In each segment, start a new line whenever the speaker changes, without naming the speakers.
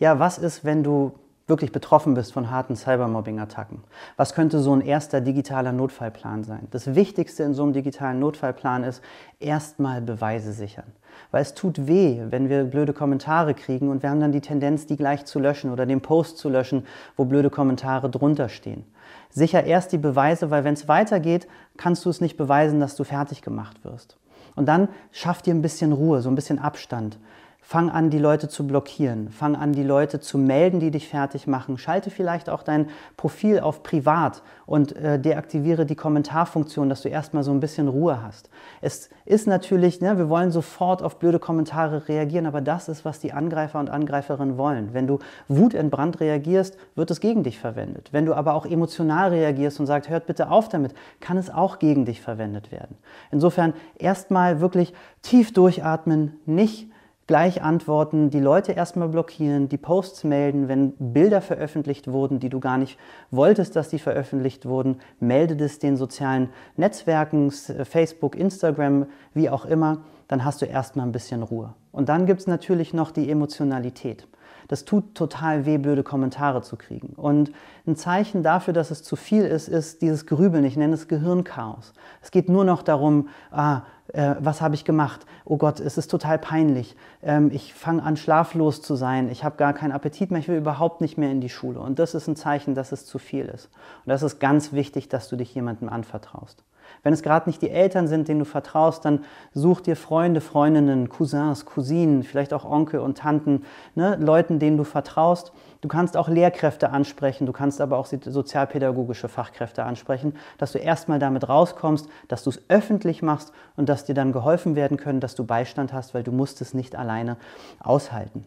ja, was ist, wenn du wirklich betroffen bist von harten Cybermobbing-Attacken? Was könnte so ein erster digitaler Notfallplan sein? Das Wichtigste in so einem digitalen Notfallplan ist, erstmal Beweise sichern. Weil es tut weh, wenn wir blöde Kommentare kriegen und wir haben dann die Tendenz, die gleich zu löschen oder den Post zu löschen, wo blöde Kommentare drunter stehen. Sicher erst die Beweise, weil wenn es weitergeht, kannst du es nicht beweisen, dass du fertig gemacht wirst. Und dann schaff dir ein bisschen Ruhe, so ein bisschen Abstand. Fang an, die Leute zu blockieren. Fang an, die Leute zu melden, die dich fertig machen. Schalte vielleicht auch dein Profil auf privat und äh, deaktiviere die Kommentarfunktion, dass du erstmal so ein bisschen Ruhe hast. Es ist natürlich, ne, wir wollen sofort auf blöde Kommentare reagieren, aber das ist, was die Angreifer und Angreiferinnen wollen. Wenn du wutentbrannt reagierst, wird es gegen dich verwendet. Wenn du aber auch emotional emotional reagierst und sagst, hört bitte auf damit, kann es auch gegen dich verwendet werden. Insofern erstmal wirklich tief durchatmen, nicht gleich antworten, die Leute erstmal blockieren, die Posts melden, wenn Bilder veröffentlicht wurden, die du gar nicht wolltest, dass die veröffentlicht wurden, melde es den sozialen Netzwerken, äh, Facebook, Instagram, wie auch immer, dann hast du erstmal ein bisschen Ruhe. Und dann gibt es natürlich noch die Emotionalität. Das tut total weh, blöde Kommentare zu kriegen. Und ein Zeichen dafür, dass es zu viel ist, ist dieses Grübeln. Ich nenne es Gehirnchaos. Es geht nur noch darum, ah, äh, was habe ich gemacht? Oh Gott, es ist total peinlich. Ähm, ich fange an, schlaflos zu sein. Ich habe gar keinen Appetit mehr. Ich will überhaupt nicht mehr in die Schule. Und das ist ein Zeichen, dass es zu viel ist. Und das ist ganz wichtig, dass du dich jemandem anvertraust. Wenn es gerade nicht die Eltern sind, denen du vertraust, dann such dir Freunde, Freundinnen, Cousins, Cousinen, vielleicht auch Onkel und Tanten, ne? Leuten, denen du vertraust. Du kannst auch Lehrkräfte ansprechen, du kannst aber auch sozialpädagogische Fachkräfte ansprechen, dass du erstmal damit rauskommst, dass du es öffentlich machst und dass dir dann geholfen werden können, dass du Beistand hast, weil du musst es nicht alleine aushalten.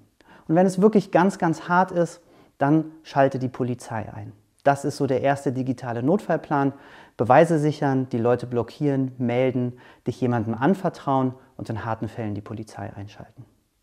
Und wenn es wirklich ganz, ganz hart ist, dann schalte die Polizei ein. Das ist so der erste digitale Notfallplan. Beweise sichern, die Leute blockieren, melden, dich jemandem anvertrauen und in harten Fällen die Polizei einschalten.